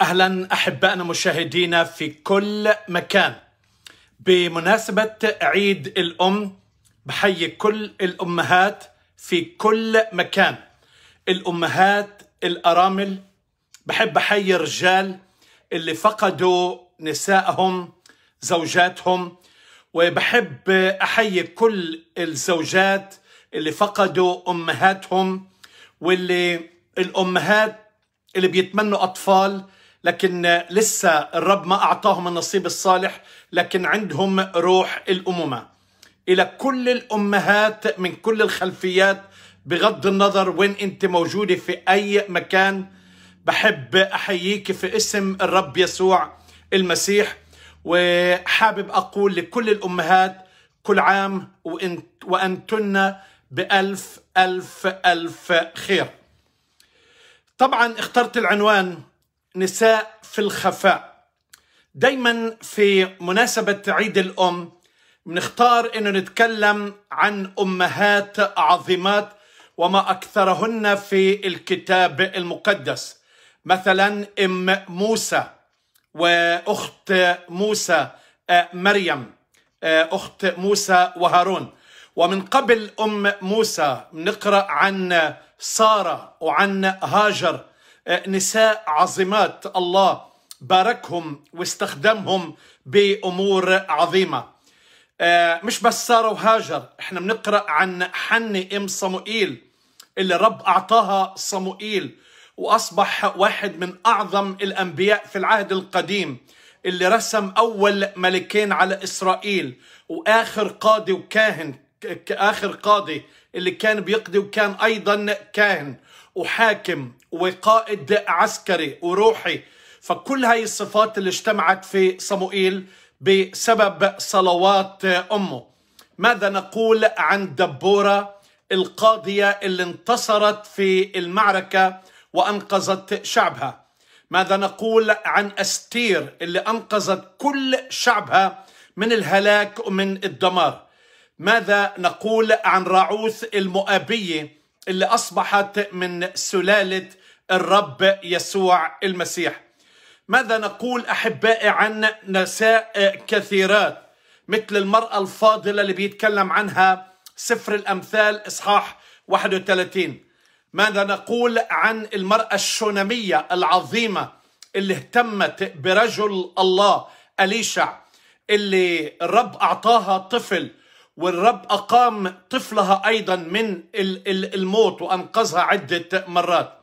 اهلا احبائنا مشاهدينا في كل مكان بمناسبه عيد الام بحيي كل الامهات في كل مكان الامهات الارامل بحب احيي الرجال اللي فقدوا نسائهم زوجاتهم وبحب احيي كل الزوجات اللي فقدوا امهاتهم واللي الامهات اللي بيتمنوا اطفال لكن لسه الرب ما أعطاهم النصيب الصالح لكن عندهم روح الأمومة إلى كل الأمهات من كل الخلفيات بغض النظر وين أنت موجودة في أي مكان بحب أحييك في اسم الرب يسوع المسيح وحابب أقول لكل الأمهات كل عام وأنتن بألف ألف ألف خير طبعا اخترت العنوان نساء في الخفاء دايما في مناسبة عيد الأم بنختار إنه نتكلم عن أمهات عظيمات وما أكثرهن في الكتاب المقدس مثلا أم موسى وأخت موسى آه، مريم آه، أخت موسى وهارون ومن قبل أم موسى نقرأ عن سارة وعن هاجر آه، نساء عظيمات الله باركهم واستخدمهم بأمور عظيمة آه، مش بس سارة وهاجر احنا بنقرأ عن حنة ام صموئيل اللي رب أعطاها صموئيل وأصبح واحد من أعظم الأنبياء في العهد القديم اللي رسم أول ملكين على إسرائيل وآخر قاضي وكاهن آخر قاضي اللي كان بيقضي وكان أيضا كاهن وحاكم وقائد عسكري وروحي فكل هاي الصفات اللي اجتمعت في صموئيل بسبب صلوات أمه ماذا نقول عن دبورة القاضية اللي انتصرت في المعركة وأنقذت شعبها ماذا نقول عن أستير اللي أنقذت كل شعبها من الهلاك ومن الدمار ماذا نقول عن راعوث المؤابية اللي أصبحت من سلالة الرب يسوع المسيح ماذا نقول أحبائي عن نساء كثيرات مثل المرأة الفاضلة اللي بيتكلم عنها سفر الأمثال إصحاح 31 ماذا نقول عن المرأة الشونمية العظيمة اللي اهتمت برجل الله أليشع اللي الرب أعطاها طفل والرب أقام طفلها أيضا من الموت وأنقذها عدة مرات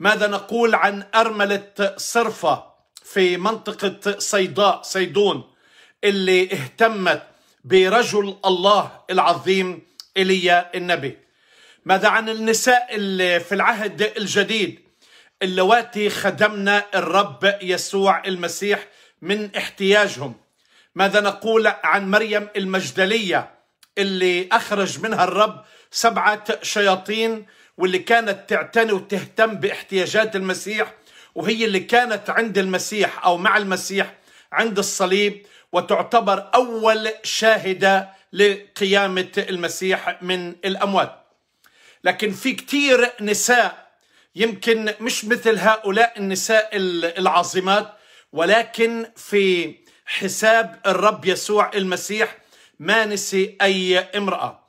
ماذا نقول عن أرملة صرفة في منطقة صيداء صيدون اللي اهتمت برجل الله العظيم إيليا النبي ماذا عن النساء اللي في العهد الجديد اللواتي خدمنا الرب يسوع المسيح من احتياجهم ماذا نقول عن مريم المجدلية اللي أخرج منها الرب سبعة شياطين واللي كانت تعتني وتهتم باحتياجات المسيح وهي اللي كانت عند المسيح او مع المسيح عند الصليب وتعتبر اول شاهده لقيامه المسيح من الاموات. لكن في كثير نساء يمكن مش مثل هؤلاء النساء العظيمات ولكن في حساب الرب يسوع المسيح ما نسي اي امراه.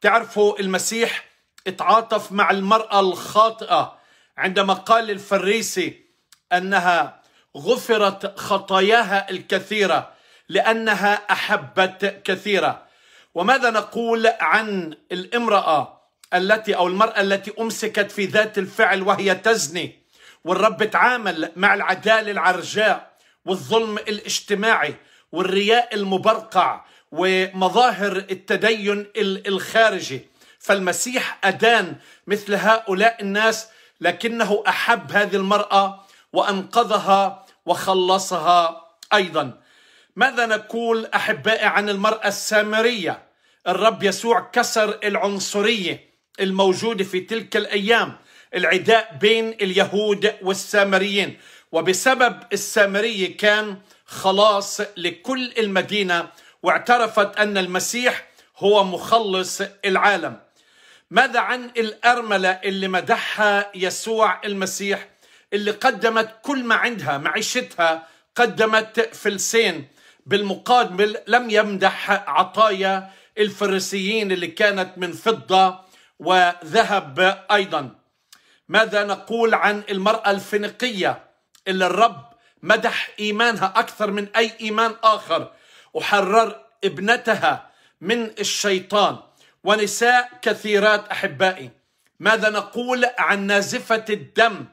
بتعرفوا المسيح اتعاطف مع المرأة الخاطئة عندما قال للفريسي أنها غفرت خطاياها الكثيرة لأنها أحبت كثيرا وماذا نقول عن الامرأة التي أو المرأة التي أمسكت في ذات الفعل وهي تزني والرب تعامل مع العدالة العرجاء والظلم الاجتماعي والرياء المبرقع ومظاهر التدين الخارجي فالمسيح أدان مثل هؤلاء الناس لكنه أحب هذه المرأة وأنقذها وخلصها أيضا ماذا نقول أحبائي عن المرأة السامرية الرب يسوع كسر العنصرية الموجودة في تلك الأيام العداء بين اليهود والسامريين وبسبب السامرية كان خلاص لكل المدينة واعترفت أن المسيح هو مخلص العالم ماذا عن الأرملة اللي مدحها يسوع المسيح اللي قدمت كل ما عندها معيشتها قدمت فلسين بالمقابل لم يمدح عطايا الفريسيين اللي كانت من فضة وذهب أيضا ماذا نقول عن المرأة الفينيقية اللي الرب مدح إيمانها أكثر من أي إيمان آخر وحرر ابنتها من الشيطان ونساء كثيرات احبائي ماذا نقول عن نازفه الدم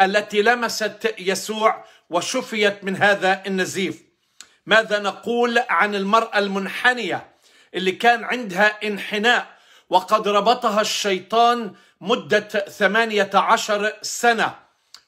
التي لمست يسوع وشفيت من هذا النزيف ماذا نقول عن المراه المنحنيه اللي كان عندها انحناء وقد ربطها الشيطان مدة ثمانية عشر سنة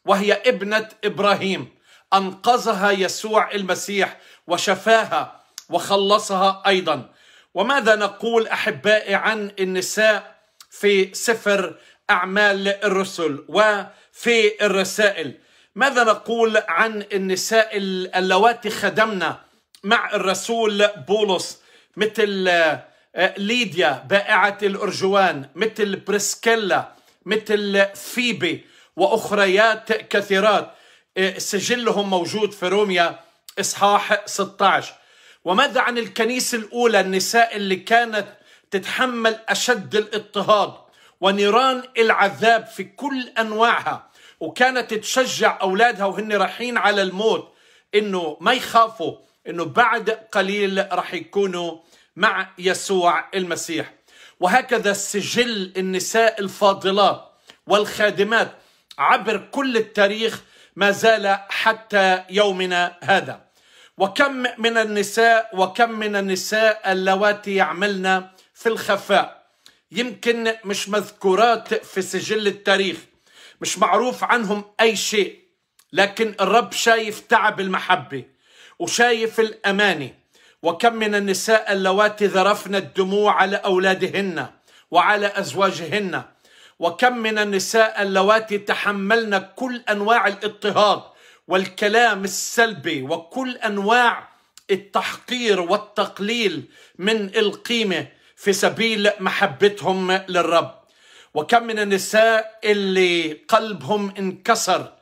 وهي ابنة إبراهيم أنقذها يسوع المسيح وشفاها وخلصها أيضا وماذا نقول أحبائي عن النساء في سفر أعمال الرسل وفي الرسائل ماذا نقول عن النساء اللواتي خدمنا مع الرسول بولس مثل آه، ليديا بائعة الأرجوان مثل بريسكيلا مثل فيبي وأخريات كثيرات آه، سجلهم موجود في روميا إصحاح 16 وماذا عن الكنيسة الأولى النساء اللي كانت تتحمل أشد الاضطهاد ونيران العذاب في كل أنواعها وكانت تشجع أولادها وهن رايحين على الموت إنه ما يخافوا إنه بعد قليل راح يكونوا مع يسوع المسيح وهكذا سجل النساء الفاضلات والخادمات عبر كل التاريخ ما زال حتى يومنا هذا وكم من النساء وكم من النساء اللواتي يعملن في الخفاء يمكن مش مذكورات في سجل التاريخ مش معروف عنهم أي شيء لكن الرب شايف تعب المحبة وشايف الأمانة وكم من النساء اللواتي ذرفن الدموع على أولادهن وعلى أزواجهن وكم من النساء اللواتي تحملن كل أنواع الاضطهاد والكلام السلبي وكل انواع التحقير والتقليل من القيمه في سبيل محبتهم للرب وكم من النساء اللي قلبهم انكسر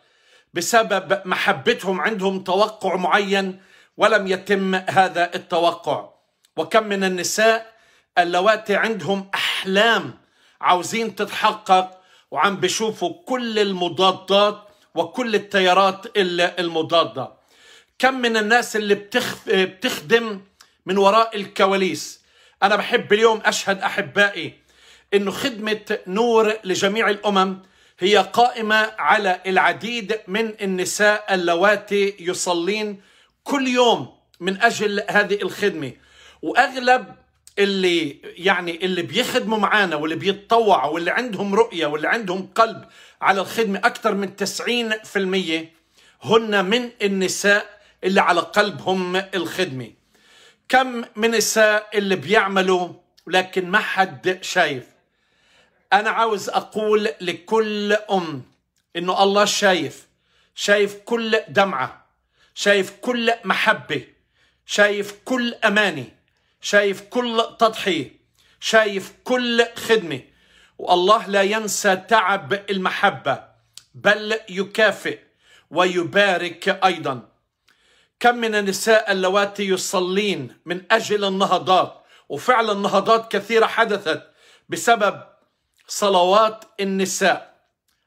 بسبب محبتهم عندهم توقع معين ولم يتم هذا التوقع وكم من النساء اللواتي عندهم احلام عاوزين تتحقق وعم بيشوفوا كل المضادات وكل التيارات المضادة كم من الناس اللي بتخف بتخدم من وراء الكواليس أنا بحب اليوم أشهد أحبائي أنه خدمة نور لجميع الأمم هي قائمة على العديد من النساء اللواتي يصلين كل يوم من أجل هذه الخدمة وأغلب اللي يعني اللي بيخدموا معانا واللي بيتطوعوا واللي عندهم رؤية واللي عندهم قلب على الخدمة أكثر من 90% هن من النساء اللي على قلبهم الخدمة كم من نساء اللي بيعملوا لكن ما حد شايف أنا عاوز أقول لكل أم إنه الله شايف شايف كل دمعة شايف كل محبة شايف كل أماني شايف كل تضحية شايف كل خدمة والله لا ينسى تعب المحبة بل يكافئ ويبارك أيضا كم من النساء اللواتي يصلين من أجل النهضات وفعلا نهضات كثيرة حدثت بسبب صلوات النساء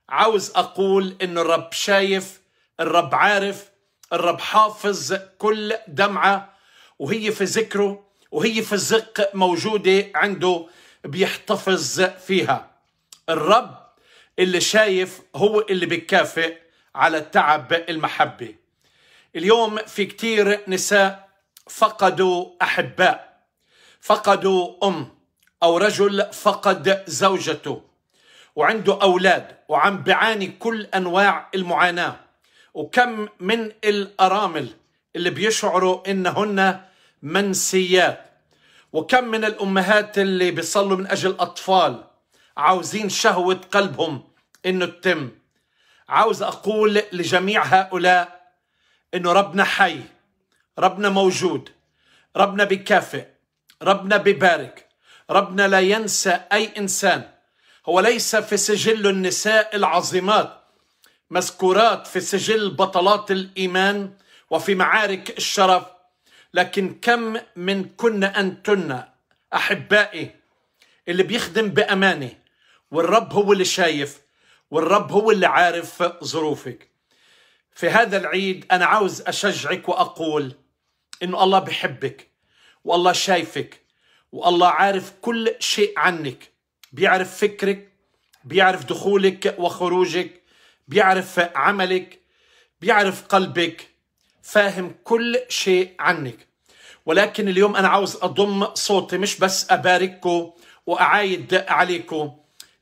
عاوز أقول إن الرب شايف الرب عارف الرب حافظ كل دمعة وهي في ذكره وهي في الزق موجودة عنده بيحتفظ فيها الرب اللي شايف هو اللي بيكافئ على التعب المحبة اليوم في كتير نساء فقدوا أحباء فقدوا أم أو رجل فقد زوجته وعنده أولاد وعم بيعاني كل أنواع المعاناة وكم من الأرامل اللي بيشعروا إنهن منسيات وكم من الأمهات اللي بيصلوا من أجل أطفال عاوزين شهوة قلبهم إنه تتم عاوز أقول لجميع هؤلاء إنه ربنا حي ربنا موجود ربنا بكافئ ربنا ببارك ربنا لا ينسى أي إنسان هو ليس في سجل النساء العظيمات مذكورات في سجل بطلات الإيمان وفي معارك الشرف لكن كم من كنا أنتن أحبائي اللي بيخدم بأمانة والرب هو اللي شايف والرب هو اللي عارف ظروفك في هذا العيد أنا عاوز أشجعك وأقول إنه الله بحبك والله شايفك والله عارف كل شيء عنك بيعرف فكرك بيعرف دخولك وخروجك بيعرف عملك بيعرف قلبك فاهم كل شيء عنك ولكن اليوم أنا عاوز أضم صوتي مش بس أبارككم وأعايد عليكم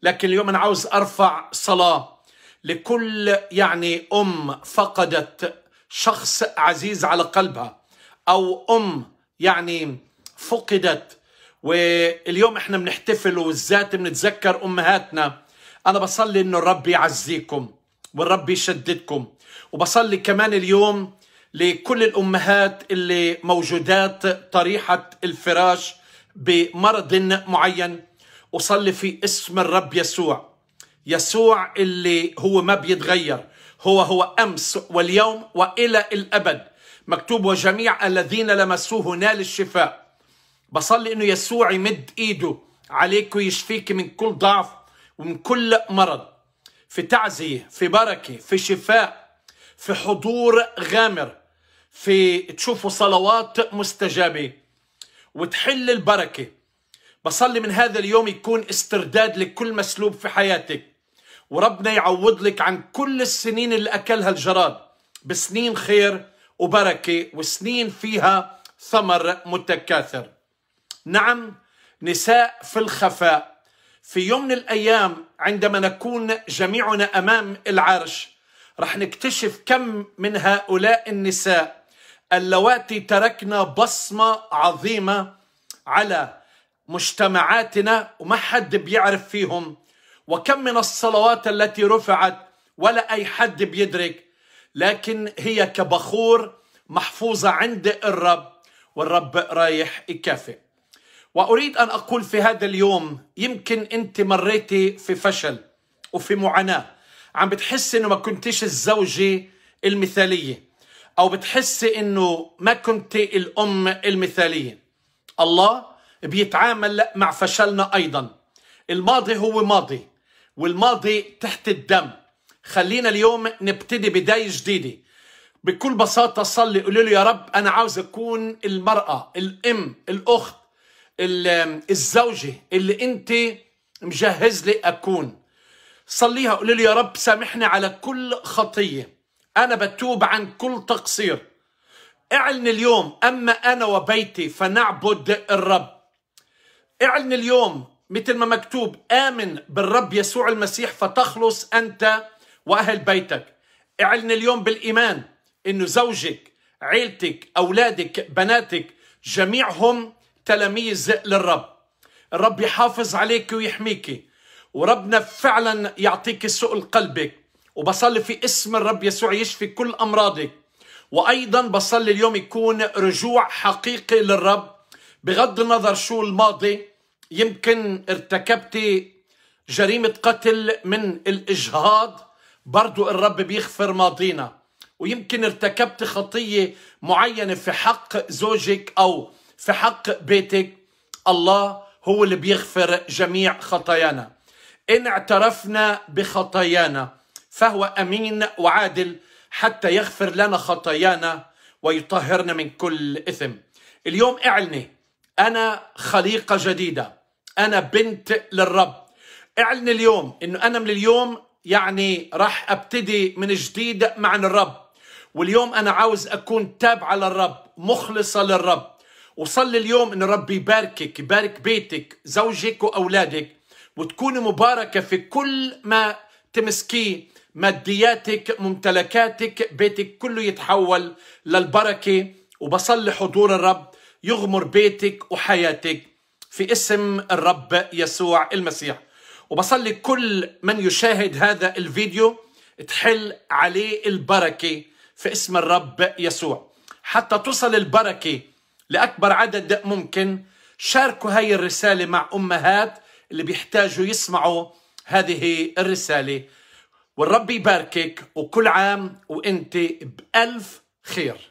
لكن اليوم أنا عاوز أرفع صلاة لكل يعني أم فقدت شخص عزيز على قلبها أو أم يعني فقدت واليوم احنا بنحتفل وبالذات بنتذكر امهاتنا انا بصلي انه الرب يعزيكم والرب يشددكم وبصلي كمان اليوم لكل الأمهات اللي موجودات طريحة الفراش بمرض معين أصلي في اسم الرب يسوع يسوع اللي هو ما بيتغير هو هو أمس واليوم وإلى الأبد مكتوب وجميع الذين لمسوه نال الشفاء بصلي انه يسوع يمد ايده عليك ويشفيك من كل ضعف ومن كل مرض في تعزيه في بركه في شفاء في حضور غامر في تشوفوا صلوات مستجابة وتحل البركة بصلي من هذا اليوم يكون استرداد لكل مسلوب في حياتك وربنا يعوض لك عن كل السنين اللي أكلها الجراد بسنين خير وبركة وسنين فيها ثمر متكاثر نعم نساء في الخفاء في يوم من الأيام عندما نكون جميعنا أمام العرش رح نكتشف كم من هؤلاء النساء اللواتي تركنا بصمة عظيمة على مجتمعاتنا وما حد بيعرف فيهم وكم من الصلوات التي رفعت ولا أي حد بيدرك لكن هي كبخور محفوظة عند الرب والرب رايح يكافئ وأريد أن أقول في هذا اليوم يمكن أنت مريتي في فشل وفي معاناة عم بتحسي انه ما كنتيش الزوجه المثاليه او بتحسي انه ما كنت الام المثاليه الله بيتعامل مع فشلنا ايضا الماضي هو ماضي والماضي تحت الدم خلينا اليوم نبتدي بدايه جديده بكل بساطه صلي قولي له يا رب انا عاوز اكون المراه الام الاخت الزوجه اللي انت مجهز لي اكون صليها قول له يا رب سامحني على كل خطية أنا بتوب عن كل تقصير اعلن اليوم أما أنا وبيتي فنعبد الرب اعلن اليوم مثل ما مكتوب آمن بالرب يسوع المسيح فتخلص أنت وأهل بيتك اعلن اليوم بالإيمان أنه زوجك عيلتك أولادك بناتك جميعهم تلاميذ للرب الرب يحافظ عليك ويحميكي وربنا فعلا يعطيك سؤل قلبك وبصلي في اسم الرب يسوع يشفي كل أمراضك وأيضا بصلي اليوم يكون رجوع حقيقي للرب بغض النظر شو الماضي يمكن ارتكبتي جريمة قتل من الإجهاض برضو الرب بيغفر ماضينا ويمكن ارتكبت خطية معينة في حق زوجك أو في حق بيتك الله هو اللي بيغفر جميع خطايانا إن اعترفنا بخطايانا فهو أمين وعادل حتى يغفر لنا خطايانا ويطهرنا من كل إثم اليوم اعلني أنا خليقة جديدة أنا بنت للرب اعلن اليوم إنه أنا من اليوم يعني راح أبتدي من جديد مع الرب واليوم أنا عاوز أكون تابعة للرب مخلصة للرب وصلي اليوم إن الرب يباركك يبارك بيتك زوجك وأولادك وتكوني مباركة في كل ما تمسكيه مادياتك ممتلكاتك بيتك كله يتحول للبركة وبصلي حضور الرب يغمر بيتك وحياتك في اسم الرب يسوع المسيح وبصلي كل من يشاهد هذا الفيديو تحل عليه البركة في اسم الرب يسوع حتى تصل البركة لأكبر عدد ممكن شاركوا هاي الرسالة مع أمهات اللي بيحتاجوا يسمعوا هذه الرسالة والرب يباركك وكل عام وانت بألف خير